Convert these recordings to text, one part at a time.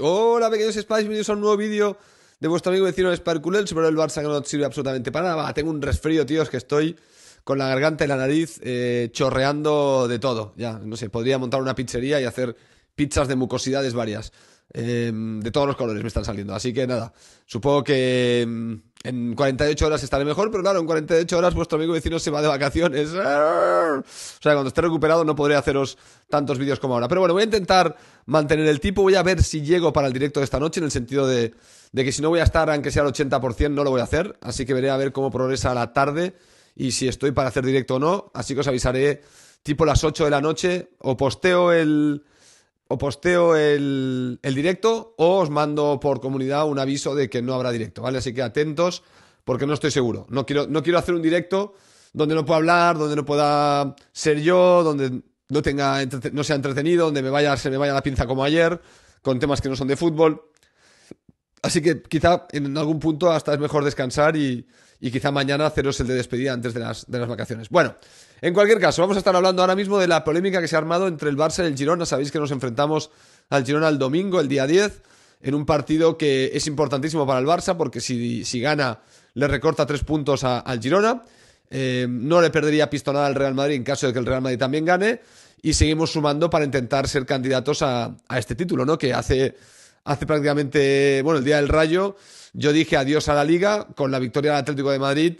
Hola pequeños Spice, bienvenidos a un nuevo vídeo de vuestro amigo vecino Sparkulel sobre el Barça que no sirve absolutamente para nada. Tengo un resfrío, tíos, que estoy con la garganta y la nariz eh, chorreando de todo. Ya, no sé, podría montar una pizzería y hacer pizzas de mucosidades varias. Em, de todos los colores me están saliendo. Así que nada, supongo que em, en 48 horas estaré mejor, pero claro, en 48 horas vuestro amigo vecino se va de vacaciones. O sea, cuando esté recuperado no podré haceros tantos vídeos como ahora. Pero bueno, voy a intentar mantener el tipo, voy a ver si llego para el directo de esta noche, en el sentido de, que si no voy a estar, aunque sea al 80%, no lo voy a hacer. Así que veré a ver cómo progresa la tarde y si estoy para hacer directo o no. Así que os avisaré tipo las 8 de la noche o posteo el o posteo el, directo o os mando por comunidad un aviso de que no habrá directo, ¿vale? Así que atentos porque no estoy seguro. No quiero, no quiero hacer un directo donde no pueda hablar, donde no pueda ser yo, donde no, tenga, no sea entretenido, donde me vaya, se me vaya la pinza como ayer, con temas que no son de fútbol. Así que quizá en algún punto hasta es mejor descansar y, quizá mañana haceros el de despedida antes de las, de las vacaciones. Bueno, en cualquier caso, vamos a estar hablando ahora mismo de la polémica que se ha armado entre el Barça y el Girona. Sabéis que nos enfrentamos al Girona el domingo, el día 10, en un partido que es importantísimo para el Barça porque si, si gana le recorta tres puntos al Girona. Eh, no le perdería pistonada al Real Madrid en caso de que el Real Madrid también gane. Y seguimos sumando para intentar ser candidatos a, este título, ¿no? Que hace, hace prácticamente, bueno, el día del rayo, yo dije adiós a la liga con la victoria del Atlético de Madrid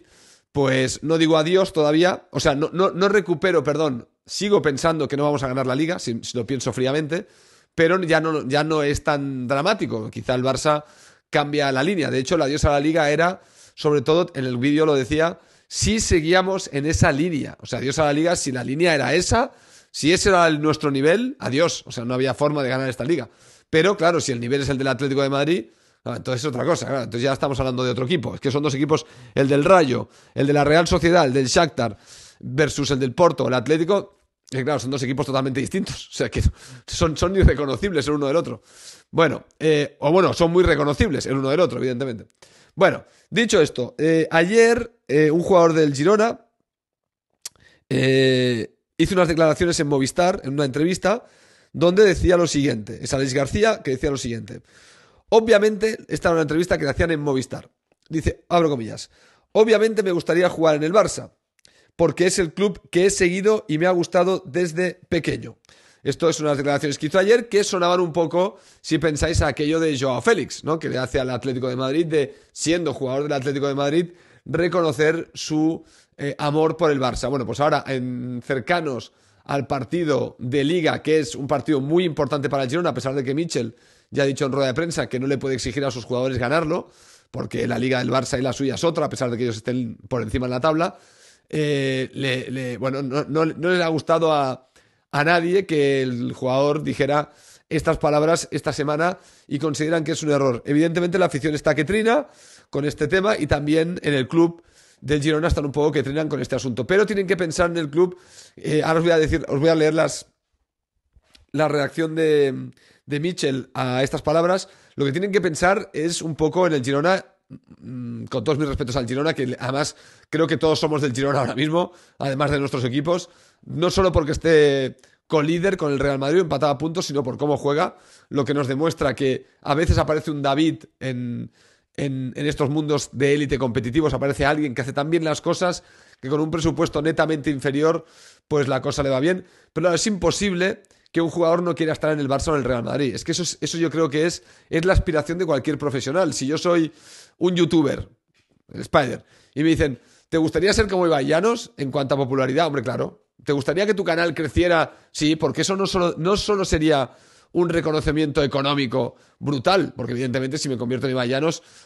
pues no digo adiós todavía, o sea, no, no, no recupero, perdón, sigo pensando que no vamos a ganar la liga, si, lo pienso fríamente, pero ya no, ya no es tan dramático, quizá el Barça cambia la línea, de hecho el adiós a la liga era, sobre todo en el vídeo lo decía, si seguíamos en esa línea, o sea, adiós a la liga, si la línea era esa, si ese era nuestro nivel, adiós, o sea, no había forma de ganar esta liga. Pero claro, si el nivel es el del Atlético de Madrid, Ah, entonces es otra cosa, entonces ya estamos hablando de otro equipo. Es que son dos equipos, el del Rayo, el de la Real Sociedad, el del Shakhtar, versus el del Porto, el Atlético. claro, son dos equipos totalmente distintos. O sea, que son, son irreconocibles el uno del otro. Bueno, eh, o bueno, son muy reconocibles el uno del otro, evidentemente. Bueno, dicho esto, eh, ayer eh, un jugador del Girona hizo unas declaraciones en Movistar, en una entrevista, donde decía lo siguiente. Es Alex García que decía lo siguiente. Obviamente, esta era una entrevista que le hacían en Movistar. Dice, abro comillas, obviamente me gustaría jugar en el Barça, porque es el club que he seguido y me ha gustado desde pequeño. Esto es unas declaraciones que hizo ayer que sonaban un poco, si pensáis, a aquello de Joao Félix, ¿no? Que le hace al Atlético de Madrid de, siendo jugador del Atlético de Madrid, reconocer su eh, amor por el Barça. Bueno, pues ahora, en cercanos al partido de Liga, que es un partido muy importante para el Girona, a pesar de que Mitchell ya ha dicho en rueda de prensa que no le puede exigir a sus jugadores ganarlo, porque la liga del Barça y la suya es otra, a pesar de que ellos estén por encima en la tabla. Eh, bueno, no, les ha gustado a, nadie que el jugador dijera estas palabras esta semana y consideran que es un error. Evidentemente la afición está que trina con este tema y también en el club del Girona están un poco que trinan con este asunto. Pero tienen que pensar en el club. Eh, ahora os voy a decir, os voy a leer las, la reacción de, de Mitchell a estas palabras, lo que tienen que pensar es un poco en el Girona mm, con todos mis respetos al Girona, que además creo que todos somos del Girona ahora mismo, además de nuestros equipos, no solo porque esté con líder con el Real Madrid empatado a puntos, sino por cómo juega, lo que nos demuestra que a veces aparece un David en, en, en estos mundos de élite competitivos, aparece alguien que hace tan bien las cosas que con un presupuesto netamente inferior, pues la cosa le va bien, pero es imposible que un jugador no quiera estar en el Barça o en el Real Madrid. Es que eso, eso yo creo que es, es la aspiración de cualquier profesional. Si yo soy un youtuber, el Spider, y me dicen, ¿te gustaría ser como Ibai en cuanto a popularidad? Hombre, claro. ¿Te gustaría que tu canal creciera? Sí, porque eso no solo, no solo sería un reconocimiento económico brutal, porque evidentemente si me convierto en Ibai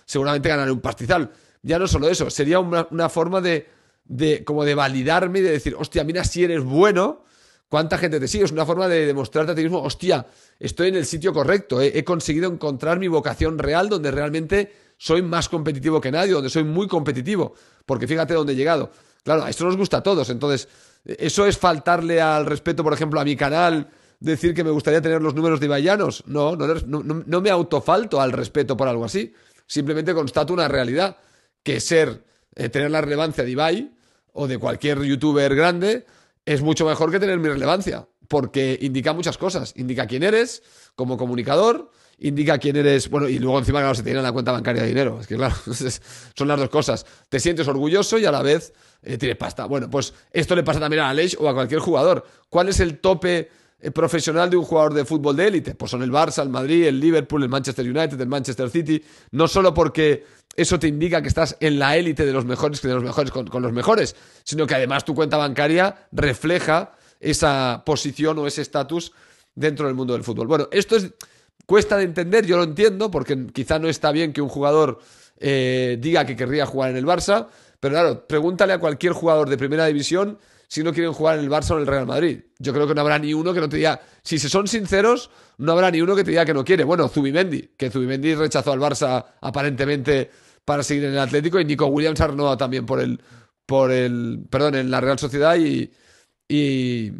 seguramente ganaré un pastizal. Ya no solo eso, sería una, una forma de, de, como de validarme y de decir, hostia, mira, si eres bueno ¿Cuánta gente te sigue? Es una forma de demostrarte a ti mismo, hostia, estoy en el sitio correcto, he, conseguido encontrar mi vocación real donde realmente soy más competitivo que nadie, donde soy muy competitivo, porque fíjate dónde he llegado. Claro, a esto nos gusta a todos, entonces, ¿eso es faltarle al respeto, por ejemplo, a mi canal? decir que me gustaría tener los números de Ibayanos. No, no, no, me autofalto al respeto por algo así. Simplemente constato una realidad, que ser, eh, tener la relevancia de Ibai o de cualquier youtuber grande, es mucho mejor que tener mi relevancia, porque indica muchas cosas. Indica quién eres como comunicador, indica quién eres, bueno, y luego encima, claro, se te la cuenta bancaria de dinero. Es que, claro, son las dos cosas. Te sientes orgulloso y a la vez eh, tienes pasta. Bueno, pues esto le pasa también a Aleix o a cualquier jugador. ¿Cuál es el tope? Eh, profesional de un jugador de fútbol de élite. Pues son el Barça, el Madrid, el Liverpool, el Manchester United, el Manchester City. No solo porque eso te indica que estás en la élite de los mejores, de los mejores con, los mejores, sino que además tu cuenta bancaria refleja esa posición o ese estatus dentro del mundo del fútbol. Bueno, esto es, cuesta de entender, yo lo entiendo, porque quizá no está bien que un jugador eh, diga que querría jugar en el Barça, pero claro, pregúntale a cualquier jugador de primera división si no quieren jugar en el Barça o en el Real Madrid. Yo creo que no habrá ni uno que no te diga, si se son sinceros, no habrá ni uno que te diga que no quiere. Bueno, Zubimendi, que Zubimendi rechazó al Barça aparentemente para seguir en el Atlético y Nico Williams también por el, por el, perdón, en la Real Sociedad y, y,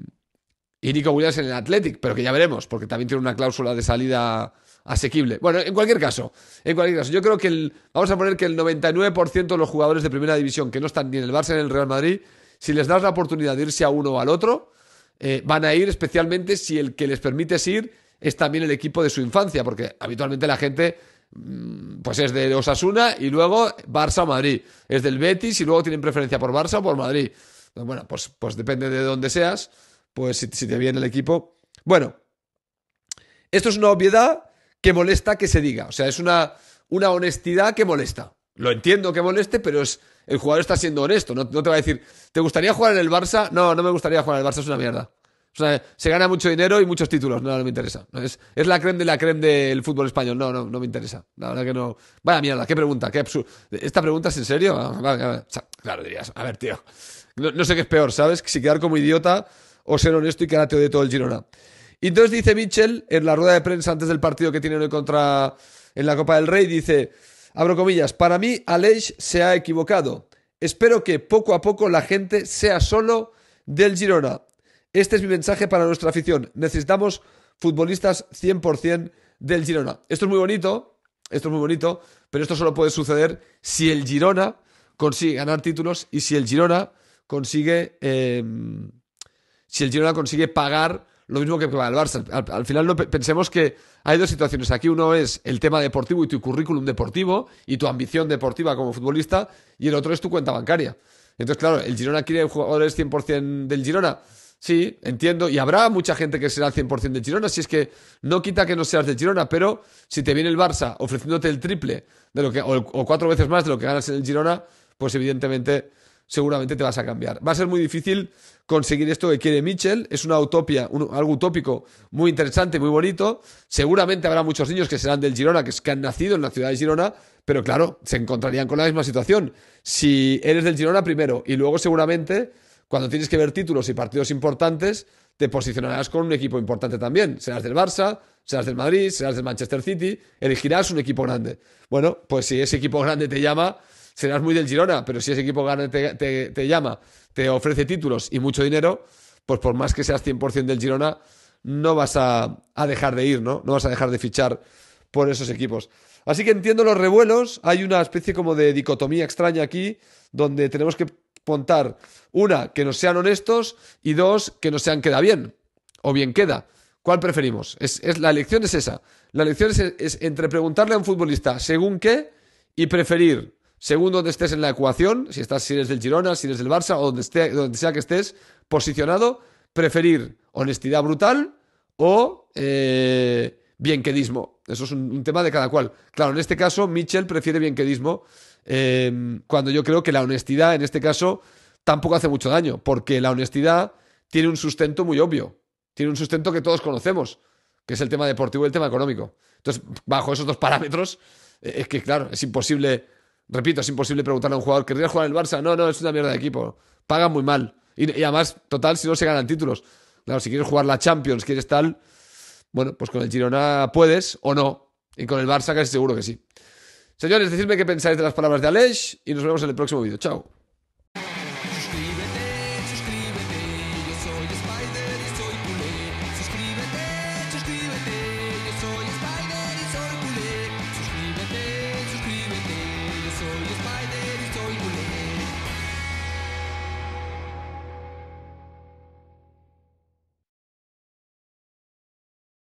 Nico Williams en el atlético pero que ya veremos, porque también tiene una cláusula de salida asequible. Bueno, en cualquier caso, en cualquier caso, yo creo que vamos a poner que el 99% de los jugadores de primera división que no están ni en el Barça ni en el Real Madrid, si les das la oportunidad de irse a uno o al otro, eh, van a ir, especialmente si el que les permite ir es también el equipo de su infancia, porque habitualmente la gente mm, pues es de Osasuna y luego Barça o Madrid, es del Betis y luego tienen preferencia por Barça o por Madrid. Bueno, pues, pues, depende de dónde seas, pues si, te viene el equipo. Bueno, esto es una obviedad que molesta que se diga, o sea, es una honestidad que molesta. Lo entiendo que moleste, pero es, el jugador está siendo honesto. No, te va a decir, ¿te gustaría jugar en el Barça? No, no me gustaría jugar en el Barça, es una mierda. O sea, se gana mucho dinero y muchos títulos, no, no me interesa. Es, es la creme de la creme del fútbol español, no, no, no me interesa. La verdad que no. Vaya mierda, qué pregunta, qué absurdo. ¿Esta pregunta es en serio? Ah, claro, dirías, a ver, tío. No, sé qué es peor, ¿sabes? Si quedar como idiota o ser honesto y quedarte de todo el Girona. Y entonces dice Mitchell en la rueda de prensa antes del partido que tiene hoy contra en la Copa del Rey, dice, Abro comillas, para mí Aleix se ha equivocado. Espero que poco a poco la gente sea solo del Girona. Este es mi mensaje para nuestra afición. Necesitamos futbolistas 100% del Girona. Esto es muy bonito, esto es muy bonito, pero esto solo puede suceder si el Girona consigue ganar títulos y si el Girona consigue eh, si el Girona consigue pagar lo mismo que para el Barça. Al, final no, pensemos que hay dos situaciones aquí. Uno es el tema deportivo y tu currículum deportivo y tu ambición deportiva como futbolista y el otro es tu cuenta bancaria. Entonces, claro, el Girona quiere jugadores 100% del Girona. Sí, entiendo. Y habrá mucha gente que será 100% del Girona. Si es que no quita que no seas del Girona, pero si te viene el Barça ofreciéndote el triple de lo que, o cuatro veces más de lo que ganas en el Girona, pues evidentemente seguramente te vas a cambiar. Va a ser muy difícil conseguir esto que quiere Mitchell. Es una utopia, algo utópico muy interesante, muy bonito. Seguramente habrá muchos niños que serán del Girona, que, que han nacido en la ciudad de Girona, pero claro, se encontrarían con la misma situación. Si eres del Girona primero y luego seguramente cuando tienes que ver títulos y partidos importantes, te posicionarás con un equipo importante también. Serás del Barça, serás del Madrid, serás del Manchester City, elegirás un equipo grande. Bueno, pues si ese equipo grande te llama, serás muy del Girona, pero si ese equipo gana, te, llama, te ofrece títulos y mucho dinero, pues por más que seas 100% del Girona, no vas a, dejar de ir, ¿no? No vas a dejar de fichar por esos equipos. Así que entiendo los revuelos, hay una especie como de dicotomía extraña aquí, donde tenemos que contar, una, que nos sean honestos y dos, que nos sean queda bien, o bien queda. ¿Cuál preferimos? Es, la elección es esa. La elección es entre preguntarle a un futbolista según qué y preferir según donde estés en la ecuación, si estás, si eres del Girona, si eres del Barça, o donde, esté, donde sea que estés posicionado, preferir honestidad brutal o eh, bienquedismo. Eso es un, tema de cada cual. Claro, en este caso, Mitchell prefiere bienquedismo, em, cuando yo creo que la honestidad, en este caso, tampoco hace mucho daño, porque la honestidad tiene un sustento muy obvio, tiene un sustento que todos conocemos, que es el tema deportivo y el tema económico. Entonces, bajo esos dos parámetros, eh, es que, claro, es imposible Repito, es imposible preguntarle a un jugador, ¿querría jugar en el Barça? No, no, es una mierda de equipo. Pagan muy mal. Y, además, total, si no se ganan títulos. Claro, si quieres jugar la Champions, quieres tal, bueno, pues con el Girona puedes o no. Y con el Barça casi seguro que sí. Señores, decidme qué pensáis de las palabras de Aleix y nos vemos en el próximo vídeo. Chao.